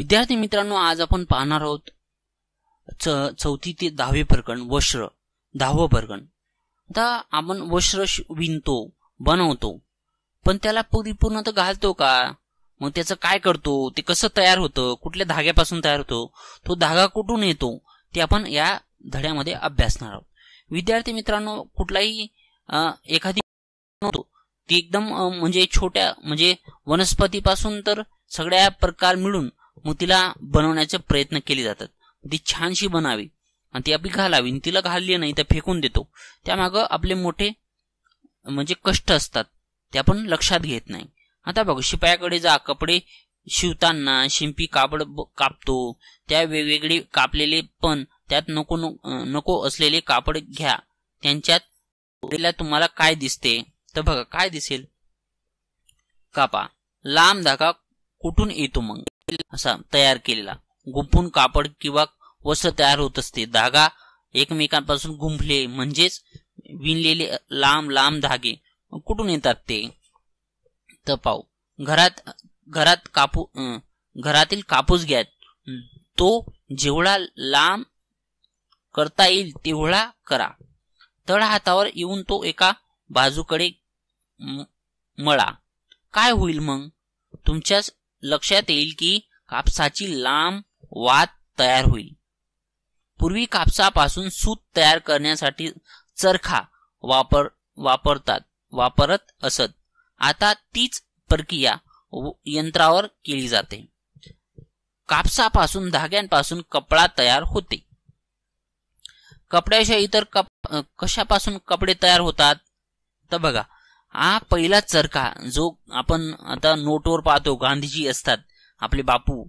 विद्यार्थी मित्रांनो आज आपण पाहणार आहोत चौथी ते दहावे प्रकरण वस्त्र दहावं प्रकरण आता आपण वस्त्र विणतो बनवतो पण त्याला परिपूर्ण तर घालतो का मग त्याचं काय करतो ते कसं तयार होतं कुठल्या धाग्यापासून तयार होतो तो धागा कुठून येतो ते आपण या धड्यामध्ये अभ्यासणार आहोत विद्यार्थी मित्रांनो कुठलाही एखादी ती एकदम म्हणजे छोट्या म्हणजे वनस्पतीपासून तर सगळ्या प्रकार मिळून तिला बनवण्याचे प्रयत्न केले जातात ती छानशी बनावी आणि ती आपली घालावी तिला घालली नाही तर फेकून देतो त्यामाग आपले मोठे म्हणजे कष्ट असतात ते आपण लक्षात घेत नाही आता बघ शिपायाकडे जा कपडे शिवताना शिंपी कापड कापतो त्या वेगवेगळे कापलेले पण त्यात नको नको असलेले कापड घ्या त्यांच्यात तुम्हाला काय दिसते तर बघा काय दिसेल कापा लांब धागा कुठून येतो मग असा तयार केलेला गुंफून कापड किंवा वस्त्र तयार होत असते धागा एकमेकांपासून गुंफले म्हणजेच विणलेले लांब लांब धागे कुठून येतात ते तर घरात घरात कापू घरातील कापूस घ्या तो जेवढा लांब करता येईल तेवढा करा तळ हातावर येऊन तो एका बाजूकडे मळा काय होईल मग तुमच्याच लक्षात येईल की कापसाची लांब वात तयार होईल पूर्वी कापसापासून सूत तयार करण्यासाठी चरखा वापर वापरतात वापरत असत आता तीच प्रक्रिया यंत्रावर केली जाते कापसापासून धाग्यांपासून कपडा तयार होते कपड्याशिवाय इतर कप कशापासून कपडे तयार होतात तर बघा हा पहिला चरखा जो आपण आता नोटवर पाहतो गांधीजी असतात आपले बापू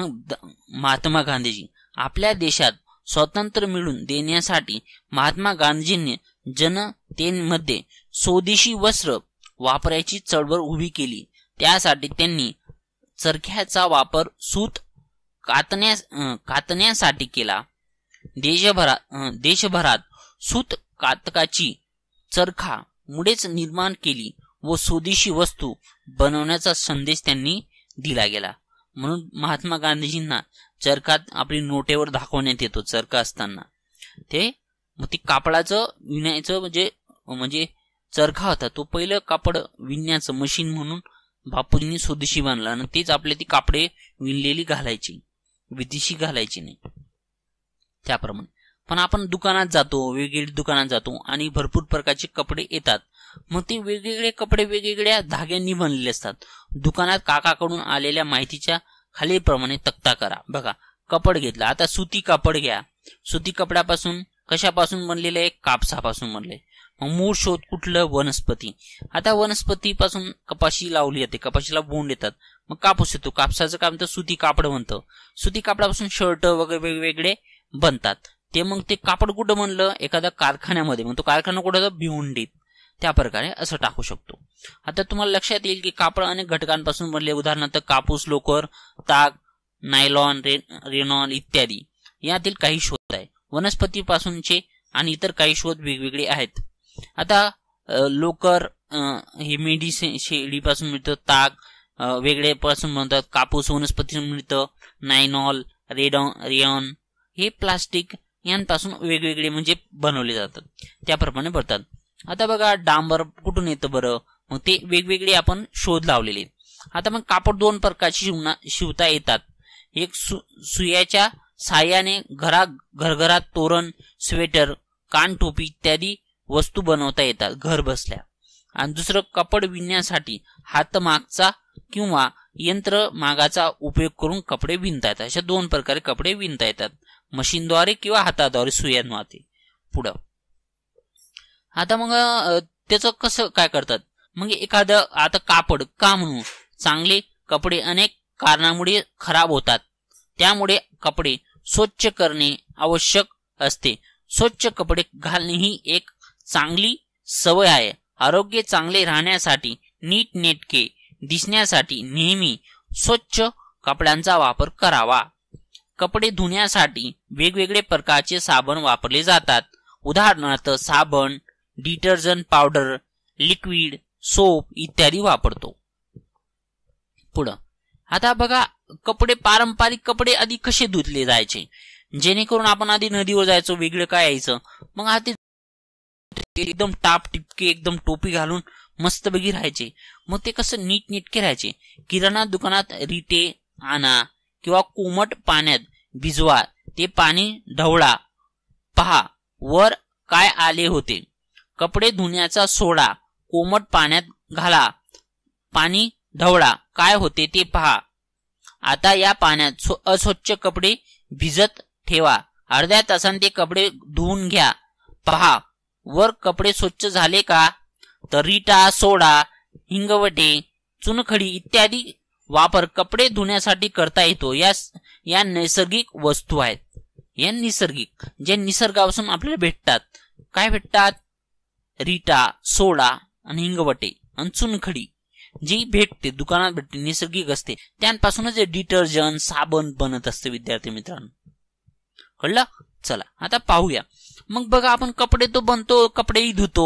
महात्मा गांधीजी आपल्या देशात स्वतंत्र मिळून देण्यासाठी महात्मा गांधीजींनी जनतेमध्ये स्वदेशी वस्त्र वापरायची चळवळ उभी केली त्यासाठी त्यांनी चरख्याचा वापर सूत कातण्यास कातण्यासाठी केला देशभरात देशभरात सूत कातकाची चरखा मुळेच निर्माण केली व स्वदेशी वस्तू बनवण्याचा संदेश त्यांनी दिला गेला म्हणून महात्मा गांधीजींना चरखात आपली नोटेवर दाखवण्यात येतो चरखा असताना ते मग ते कापडाचं विण्याचं म्हणजे म्हणजे चरखा होता तो पहिलं कापड विणण्याचं मशीन म्हणून बापूजींनी स्वदेशी बांधला आणि तेच आपले ती कापडे विणलेली घालायची विदेशी घालायची नाही त्याप्रमाणे पण आपण दुकानात जातो वेगवेगळ्या दुकानात जातो आणि भरपूर प्रकारचे कपडे येतात मग ते वेगवेगळे कपडे वेगवेगळ्या धाग्यांनी बनलेले असतात दुकानात काकाकडून आलेल्या माहितीच्या खालीलप्रमाणे तक्ता करा बघा कपड घेतला आता सुती कापड घ्या सुती कपड्यापासून कशापासून बनलेलं आहे कापसापासून बनले मग मूळ शोध कुठलं वनस्पती आता वनस्पतीपासून कपाशी लावली जाते कपाशीला बोंड येतात मग कापूस येतो कापसाचं काय तर सुती कापड म्हणतं सुती कापडापासून शर्ट वगैरे वेगवेगळे बनतात ते मग ते कापड कुठं म्हणलं एखाद्या कारखान्यामध्ये मग तो कारखाना कुठं भिवंडीत त्या प्रकारे असं टाकू शकतो आता तुम्हाला लक्षात येईल की कापड अनेक घटकांपासून बनले उदाहरणार्थ कापूस लोकर ताग नायलॉन रे रेनॉन इत्यादी यातील काही शोध आहे वनस्पतीपासूनचे आणि इतर काही शोध वेगवेगळे आहेत आता लोकर हे मेंढी शेळीपासून मिळतं ताग वेगळेपासून बनतात कापूस वनस्पती मिळतं नायनॉल रेडॉन रेऑन हे प्लास्टिक यांपासून वेगवेगळे म्हणजे बनवले जातात त्याप्रमाणे भरतात आता बघा डांबर कुठून येतं बरं मग ते वेगवेगळे आपण शोध लावलेले आता मग कापड दोन प्रकारचे शिवना शिवता येतात एक सु सुयाच्या साह्याने घरा घरघरात तोरण स्वेटर कान टोपी इत्यादी वस्तू बनवता येतात घर बसल्या आणि दुसरं कपड विणण्यासाठी हातमागचा किंवा यंत्र मागाचा उपयोग करून कपडे विणता येतात अशा दोन प्रकारे कपडे विणता येतात मशीनद्वारे किंवा हाताद्वारे सुयांमाते पुढं आता मग त्याचं कसं काय करतात मग एखादं आता कापड का म्हणून चांगले कपडे अनेक कारणामुळे खराब होतात त्यामुळे कपडे स्वच्छ करणे आवश्यक असते स्वच्छ कपडे घालणे ही एक चांगली सवय आहे आरोग्य चांगले राहण्यासाठी नीटनेटके दिसण्यासाठी नेहमी स्वच्छ कपड्यांचा वापर करावा कपडे धुण्यासाठी वेगवेगळे प्रकारचे साबण वापरले जातात उदाहरणार्थ साबण डिटर्जंट पावडर लिक्विड सोप इत्यादी वापरतो पुढं आता बघा कपडे पारंपरिक कपडे आधी कसे धुतले जायचे जेणेकरून आपण आधी नदीवर जायचो वेगळं काय यायचं मग आधी एकदम टाप टिपके एकदम टोपी घालून मस्त बघी राहायचे मग ते कसं नीटनेटके राहायचे किराणा दुकानात रिटे आणा किंवा कोमट पाण्यात भिजवा ते पाणी ढवळा पहा वर काय आले होते कपडे धुण्याचा सोडा कोमट पाण्यात घाला पाणी ढवळा काय होते ते पहा आता या पाण्यात अस्वच्छ कपडे भिजत ठेवा अर्ध्या तासांत ते कपडे धुवून घ्या पहा वर कपडे स्वच्छ झाले का तर रिटा सोडा हिंगवटे चुनखडी इत्यादी वापर कपडे धुण्यासाठी करता येतो या या नैसर्गिक वस्तू आहेत या नैसर्गिक जे निसर्गापासून आपल्याला भेटतात काय भेटतात रिटा सोडा आणि हिंगवटे आणि चुनखडी जी भेटते दुकानात भेटते नैसर्गिक असते त्यांपासूनच डिटर्जंट साबण बनत असते विद्यार्थी मित्रांनो कळलं चला आता पाहूया मग बघा आपण कपडे तो बनतो कपडेही धुतो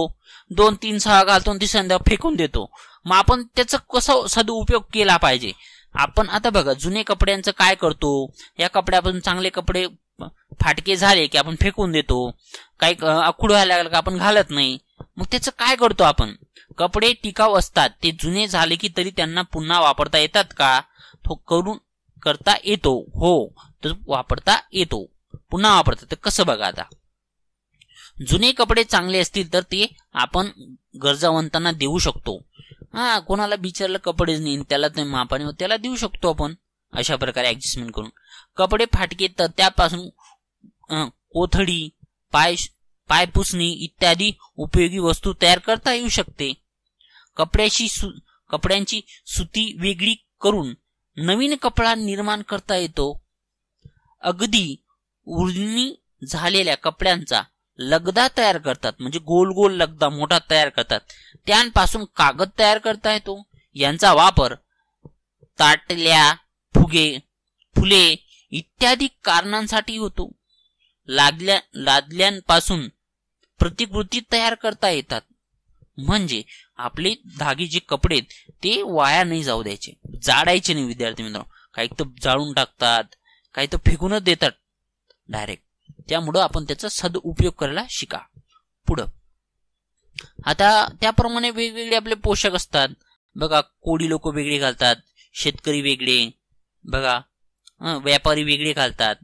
दोन तीन सहा घालतो तिसऱ्यांदा फेकून देतो मग आपण त्याचा कसा सदुपयोग केला पाहिजे आपण आता बघा जुने कपड्यांचं काय करतो या कपड्यापासून चांगले कपडे फाटके झाले की आपण फेकून देतो काही आखूड व्हायला लागलं का आपण घालत नाही मग त्याचं काय करतो आपण कपडे टिकाऊ असतात ते जुने झाले की तरी त्यांना पुन्हा वापरता येतात का तो करून करता येतो हो तर वापरता येतो पुन्हा वापरतात तर कसं बघा आता जुने कपडे चांगले असतील तर ते आपण गरजावंतांना देऊ शकतो हा कोणाला बिचारला कपडेच नाही त्याला ते मापाने त्याला देऊ शकतो आपण अशा प्रकारे ऍडजस्टमेंट करून कपडे फाटके तर त्यापासून कोथडी पाय पाय पुसणी इत्यादी उपयोगी वस्तू तयार करता येऊ शकते कपड्याची सु, कपड्यांची सुती वेगळी करून नवीन कपडा निर्माण करता येतो अगदी उर्णी झालेल्या कपड्यांचा लगदा तयार करतात म्हणजे गोल गोल लगदा मोठा तयार करतात त्यांपासून कागद तयार करता येतो यांचा वापर ताटल्या फुगे फुले इत्यादी कारणांसाठी होतो लादल्या लादल्यांपासून प्रतिकृती तयार करता येतात म्हणजे आपले धागे जे कपडे ते वाया नाही जाऊ द्यायचे जाडायचे नाही विद्यार्थी मित्रांनो काही तर जाळून टाकतात काही तर फेकूनच देतात डायरेक्ट त्यामुळं आपण त्याचा सदउपयोग करायला शिका पुढं आता त्याप्रमाणे वेगवेगळे आपले पोशाख असतात बघा कोळी लोक वेगळे घालतात शेतकरी वेगळे बघा व्यापारी वेगळे घालतात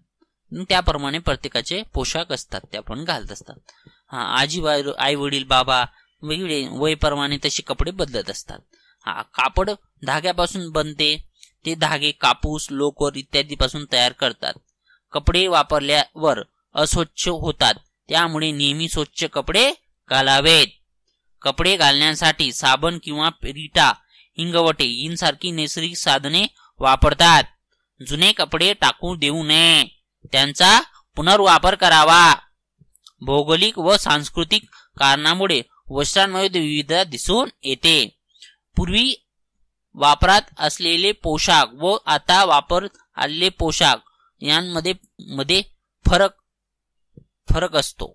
त्याप्रमाणे प्रत्येकाचे पोशाख असतात ते आपण घालत असतात हा आजी आई वडील बाबा वेगळे वयप्रमाणे तसे कपडे बदलत असतात हा कापड धाग्यापासून बनते ते धागे कापूस लोकर इत्यादीपासून तयार करतात कपडे वापरल्यावर अस्वच्छ होतात त्यामुळे नेहमी स्वच्छ कपडे घालावेत कपडे घालण्यासाठी साबण किंवा रिटा हिंगवटे यांसारखी नैसर्गिक साधने वापरतात जुने कपडे टाकू देऊ नये त्यांचा पुनर्वापर करावा भौगोलिक व सांस्कृतिक कारणामुळे वस्त्रांमध्ये विविधता दिसून येते पूर्वी वापरात असलेले पोशाख व आता वापर आलेले पोशाख यांमध्ये मध्ये फरक फरक असतो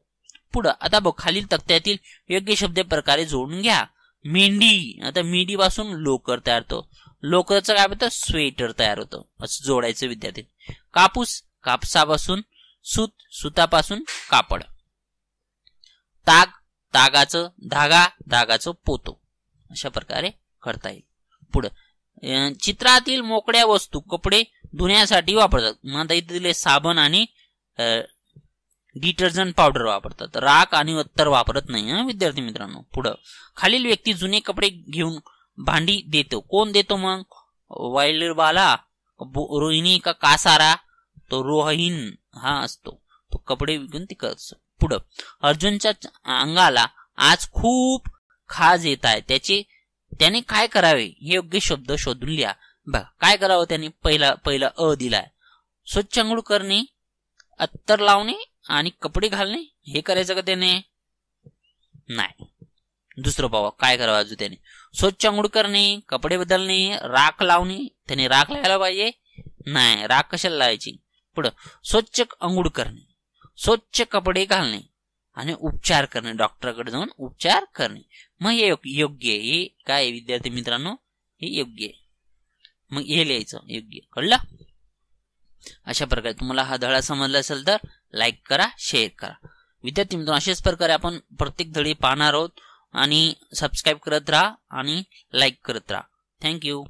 पुढं आता बघ खालील तक्त्यातील योग्य शब्द प्रकारे जोडून घ्या मेंढी आता मेंढी पासून लोकर तयार होतो लोकरचं काय होतं स्वेटर तयार होतं असं जोडायचं विद्यार्थी कापूस कापसापासून सूत सुतापासून कापड ताग तागाचं धागा धागाचं पोतो अशा प्रकारे करता येईल पुढं चित्रातील मोकळ्या वस्तू कपडे धुण्यासाठी वापरतात आता इथे दिले साबण आणि डिटर्जंट पावडर वापरतात राख आणि अत्तर वापरत नाही विद्यार्थी मित्रांनो पुढं खालील व्यक्ती जुने कपडे घेऊन भांडी देतो कोण देतो मग वायलबाला रोहिणी का कासारा तो रोहिन हा असतो तो कपडे विकून ती करतो पुढं अर्जुनच्या अंगाला आज खूप खाज येत आहे त्याचे त्याने काय करावे हे योग्य शब्द शोधून लिहा बघा काय करावं त्याने पहिला पहिला अ दिलाय स्वच्छ अंघोळ करणे अत्तर लावणे आणि कपडे घालणे हे करायचं का त्याने नाही दुसरं पावा काय करावं अजून त्याने स्वच्छ अंघोळ करणे कपडे बदलणे राख लावणे त्याने राख लावायला पाहिजे नाही राख कशाला लावायची पुढं स्वच्छ अंघोळ करणे स्वच्छ कपडे घालणे आणि उपचार करणे डॉक्टरकडे जाऊन उपचार करणे मग हे योग्य हे काय विद्यार्थी मित्रांनो हे योग्य मग हे लिहायचं योग्य कळलं अशा प्रकारे तुम्हाला हा धडा समजला असेल तर लाईक करा शेअर करा विद्यार्थी मित्रांनो अशाच प्रकारे आपण प्रत्येक धडे पाहणार आहोत आणि सबस्क्राईब करत राहा आणि लाईक करत राहा थँक्यू